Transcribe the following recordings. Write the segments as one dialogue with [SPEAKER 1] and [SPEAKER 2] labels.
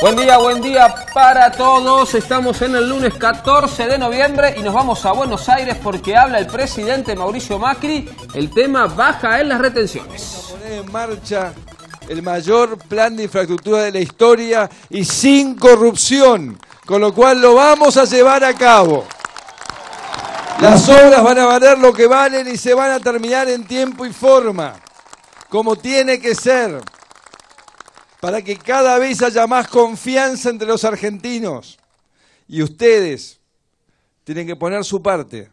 [SPEAKER 1] Buen día, buen día para todos. Estamos en el lunes 14 de noviembre y nos vamos a Buenos Aires porque habla el presidente Mauricio Macri. El tema baja en las retenciones.
[SPEAKER 2] Poner en marcha el mayor plan de infraestructura de la historia y sin corrupción, con lo cual lo vamos a llevar a cabo. Las obras van a valer lo que valen y se van a terminar en tiempo y forma, como tiene que ser para que cada vez haya más confianza entre los argentinos. Y ustedes tienen que poner su parte,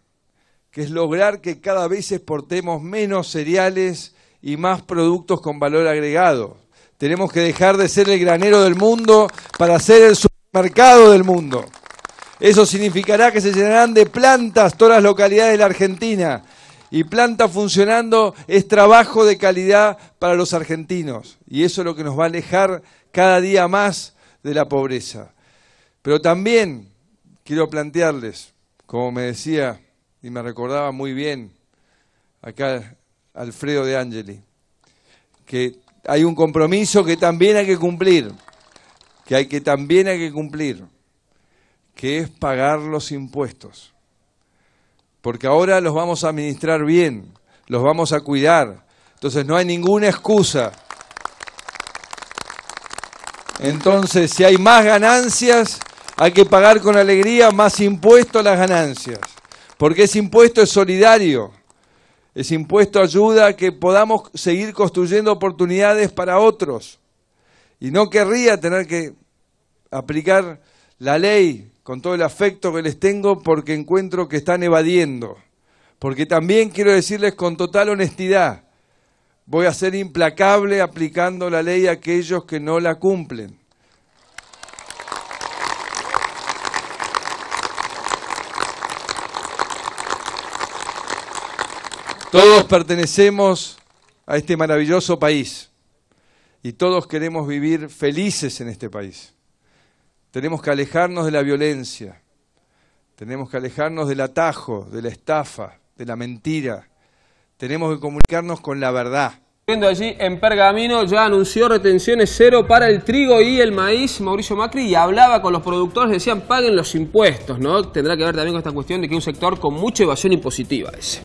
[SPEAKER 2] que es lograr que cada vez exportemos menos cereales y más productos con valor agregado. Tenemos que dejar de ser el granero del mundo para ser el supermercado del mundo. Eso significará que se llenarán de plantas todas las localidades de la Argentina y planta funcionando es trabajo de calidad para los argentinos. Y eso es lo que nos va a alejar cada día más de la pobreza. Pero también quiero plantearles, como me decía y me recordaba muy bien acá Alfredo de Angeli, que hay un compromiso que también hay que cumplir, que hay que también hay que cumplir, que es pagar los impuestos porque ahora los vamos a administrar bien, los vamos a cuidar. Entonces no hay ninguna excusa. Entonces, si hay más ganancias, hay que pagar con alegría más impuestos a las ganancias, porque ese impuesto es solidario. Ese impuesto ayuda a que podamos seguir construyendo oportunidades para otros. Y no querría tener que aplicar la ley con todo el afecto que les tengo porque encuentro que están evadiendo. Porque también quiero decirles con total honestidad, voy a ser implacable aplicando la ley a aquellos que no la cumplen. Todos pertenecemos a este maravilloso país y todos queremos vivir felices en este país. Tenemos que alejarnos de la violencia, tenemos que alejarnos del atajo, de la estafa, de la mentira. Tenemos que comunicarnos con la verdad.
[SPEAKER 1] Viendo allí en Pergamino ya anunció retenciones cero para el trigo y el maíz, Mauricio Macri, y hablaba con los productores, decían paguen los impuestos, ¿no? Tendrá que ver también con esta cuestión de que es un sector con mucha evasión impositiva ese.